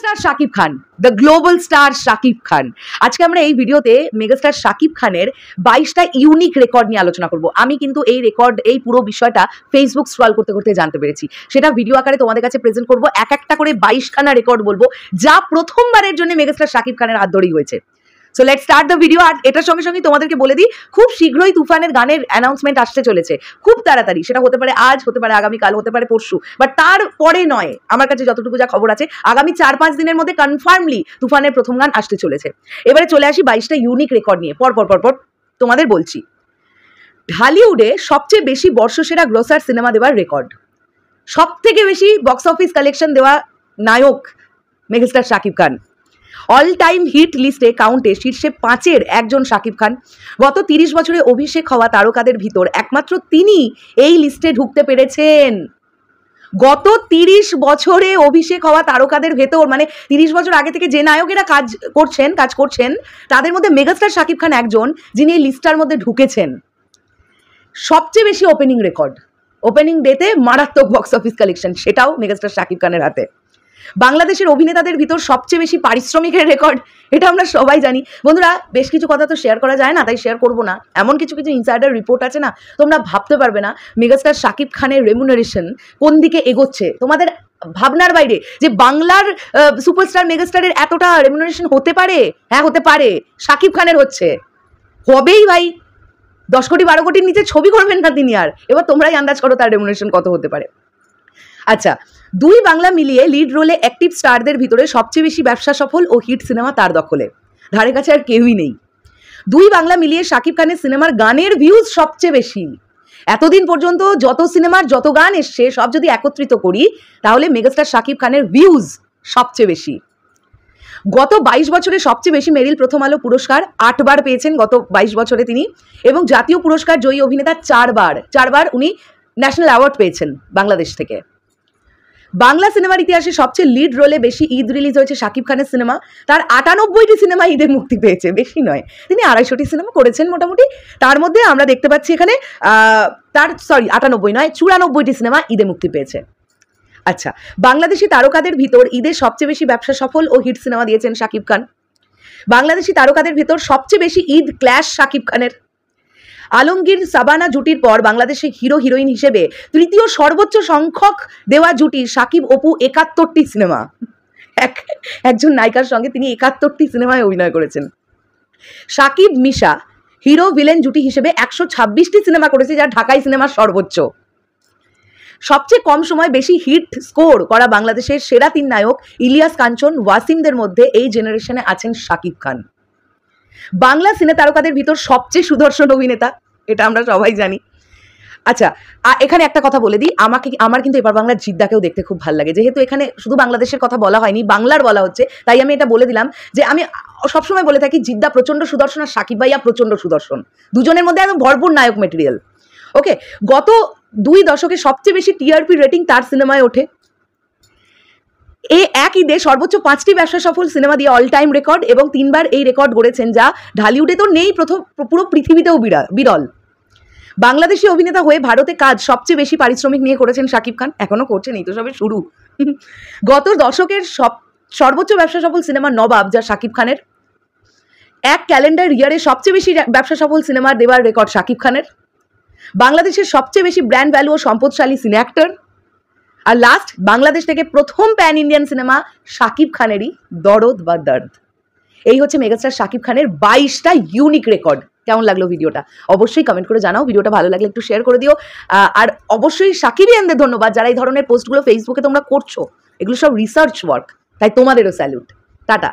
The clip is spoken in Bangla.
star Shakib Khan the global star Shakib Khan আজকে আমরা এই ভিডিওতে মেগাস্টার শাকিব খানের বাইশটা ইউনিক রেকর্ড নিয়ে আলোচনা করব আমি কিন্তু এই রেকর্ড এই পুরো বিষয়টা ফেসবুক স্ক্রল করতে করতে জানতে পেরেছি সেটা ভিডিও আকারে তোমাদের কাছে প্রেজেন্ট করব এক একটা করে বাইশখানা রেকর্ড বলবো যা প্রথমবারের জন্য মেগাস্টার শাকিব খানের হাত ধরেই হয়েছে so let start the video আর এটার সঙ্গে সঙ্গে তোমাদেরকে বলে দিই খুব শীঘ্রই তুফানের গানের অ্যানাউন্সমেন্ট আসতে চলেছে খুব তাড়াতাড়ি সেটা হতে পারে আজ হতে পারে আগামীকাল হতে পারে পরশু বাট তারপরে নয় আমার কাছে যতটুকু যা খবর আছে আগামী চার পাঁচ দিনের মধ্যে কনফার্মলি তুফানের প্রথম গান আসতে চলেছে এবারে চলে আসি বাইশটা ইউনিক রেকর্ড নিয়ে পর পর পর তোমাদের বলছি ঢালিউডে সবচেয়ে বেশি বর্ষসেরা গ্রোসার সিনেমা দেওয়ার রেকর্ড সব থেকে বেশি বক্স অফিস কালেকশন দেওয়া নায়ক megastar Shakib Khan all time hit লিস্টে কাউন্টে শীর্ষে পাঁচের একজন শাকিব খান গত তিরিশ বছরে অভিষেক হওয়া তারকাদের ভিতর একমাত্র তিনি এই লিস্টে ঢুকতে পেরেছেন গত তিরিশ বছরে অভিষেক হওয়া তারকাদের ভেতর মানে তিরিশ বছর আগে থেকে যে নায়কেরা কাজ করছেন কাজ করছেন তাদের মধ্যে মেগাস্টার শাকিব খান একজন যিনি এই লিস্টার মধ্যে ঢুকেছেন সবচেয়ে বেশি ওপেনিং রেকর্ড ওপেনিং ডেতে মারাত্মক বক্স অফিস কালেকশন সেটাও মেগাস্টার শাকিব খানের হাতে বাংলাদেশের অভিনেতাদের ভিতর সবচেয়ে বেশি পারিশ্রমিকের রেকর্ড এটা আমরা সবাই জানি বন্ধুরা বেশ কিছু কথা তো শেয়ার করা যায় না তাই শেয়ার করবো না এমন কিছু কিছু ইনসাইডার রিপোর্ট আছে না তোমরা ভাবতে পারবে না মেগাস্টার শাকিব খানের রেমুনারেশন কোন দিকে এগোচ্ছে তোমাদের ভাবনার বাইরে যে বাংলার সুপারস্টার মেগাস্টারের এতটা রেমুনারেশন হতে পারে হ্যাঁ হতে পারে শাকিব খানের হচ্ছে হবেই ভাই দশ কোটি বারো কোটির নিচে ছবি করবেন না তিনি আর এবার তোমরাই আন্দাজ করো তার রেমুনেশন কত হতে পারে আচ্ছা দুই বাংলা মিলিয়ে লিড রোলে অ্যাক্টিভ স্টারদের ভিতরে সবচেয়ে বেশি ব্যবসা সফল ও হিট সিনেমা তার দখলে ধারে কাছে আর কেউই নেই দুই বাংলা মিলিয়ে শাকিব খানের সিনেমার গানের ভিউজ সবচেয়ে বেশি এতদিন পর্যন্ত যত সিনেমার যত গান এসছে সব যদি একত্রিত করি তাহলে মেগাস্টার শাকিব খানের ভিউজ সবচেয়ে বেশি গত ২২ বছরে সবচেয়ে বেশি মেরিল প্রথম আলো পুরস্কার আটবার পেয়েছেন গত ২২ বছরে তিনি এবং জাতীয় পুরস্কার জয়ী অভিনেতা চারবার চারবার উনি ন্যাশনাল অ্যাওয়ার্ড পেয়েছেন বাংলাদেশ থেকে বাংলা সিনেমার ইতিহাসে সবচেয়ে লিড রোলে বেশি ঈদ রিলিজ হয়েছে শাকিব খানের সিনেমা তার আটানব্বইটি সিনেমা ঈদে মুক্তি পেয়েছে বেশি নয় তিনি আড়াইশোটি সিনেমা করেছেন মোটামুটি তার মধ্যে আমরা দেখতে পাচ্ছি এখানে তার সরি আটানব্বই নয় চুরানব্বইটি সিনেমা ঈদে মুক্তি পেয়েছে আচ্ছা বাংলাদেশি তারকাদের ভিতর ঈদের সবচেয়ে বেশি ব্যবসা সফল ও হিট সিনেমা দিয়েছেন শাকিব খান বাংলাদেশি তারকাদের ভিতর সবচেয়ে বেশি ঈদ ক্ল্যাশ শাকিব খানের আলমগীর সাবানা জুটির পর বাংলাদেশে হিরো হিরোইন হিসেবে তৃতীয় সর্বোচ্চ সংখ্যক দেওয়া জুটি সাকিব অপু একাত্তরটি সিনেমা এক একজন নায়িকার সঙ্গে তিনি একাত্তরটি সিনেমায় অভিনয় করেছেন সাকিব মিশা হিরো ভিলেন জুটি হিসেবে একশো ছাব্বিশটি সিনেমা করেছে যা ঢাকাই সিনেমার সর্বোচ্চ সবচেয়ে কম সময় বেশি হিট স্কোর করা বাংলাদেশের সেরা তিন নায়ক ইলিয়াস কাঞ্চন ওয়াসিমদের মধ্যে এই জেনারেশনে আছেন শাকিব খান বাংলা সিনে তারকাদের ভিতর সবচেয়ে সুদর্শন অভিনেতা এটা আমরা সবাই জানি আচ্ছা এখানে একটা কথা বলে দিই আমাকে আমার কিন্তু এবার বাংলার জিদ্দাকেও দেখতে খুব ভালো লাগে যেহেতু এখানে শুধু বাংলাদেশের কথা বলা হয়নি বাংলার বলা হচ্ছে তাই আমি এটা বলে দিলাম যে আমি সবসময় বলে থাকি জিদ্দা প্রচণ্ড সুদর্শন আর সাকিব ভাইয়া প্রচণ্ড সুদর্শন দুজনের মধ্যে একদম ভরপুর নায়ক মেটেরিয়াল ওকে গত দুই দশকে সবচেয়ে বেশি টিআরপি রেটিং তার সিনেমায় ওঠে এ এক ঈদে সর্বোচ্চ পাঁচটি ব্যবসা সফল সিনেমা দিয়ে অল টাইম রেকর্ড এবং তিনবার এই রেকর্ড গড়েছেন যা ঢালিউডে তো নেই প্রথম পুরো পৃথিবীতেও বিরল বাংলাদেশি অভিনেতা হয়ে ভারতে কাজ সবচেয়ে বেশি পারিশ্রমিক নিয়ে করেছেন শাকিব খান এখনও করছেন এই তো সবে শুরু গত দশকের সব সর্বোচ্চ ব্যবসা সফল সিনেমা নবাব যা শাকিব খানের এক ক্যালেন্ডার ইয়ারে সবচেয়ে বেশি ব্যবসা সফল সিনেমা দেওয়ার রেকর্ড শাকিব খানের বাংলাদেশের সবচেয়ে বেশি ব্র্যান্ড ভ্যালু ও সম্পদশালী সিনে অ্যাক্টর আর লাস্ট বাংলাদেশ থেকে প্রথম প্যান ইন্ডিয়ান সিনেমা শাকিব খানেরই দরদ বা দর্দ এই হচ্ছে মেগাস্টার শাকিব খানের বাইশটা ইউনিক রেকর্ড কেমন লাগলো ভিডিওটা অবশ্যই কমেন্ট করে জানাও ভিডিওটা ভালো লাগলে একটু শেয়ার করে দিও আর অবশ্যই সাকিবিয়ানদের ধন্যবাদ যারা এই ধরনের পোস্টগুলো ফেসবুকে তোমরা করছো এগুলো সব রিসার্চ ওয়ার্ক তাই তোমাদেরও স্যালুট টাটা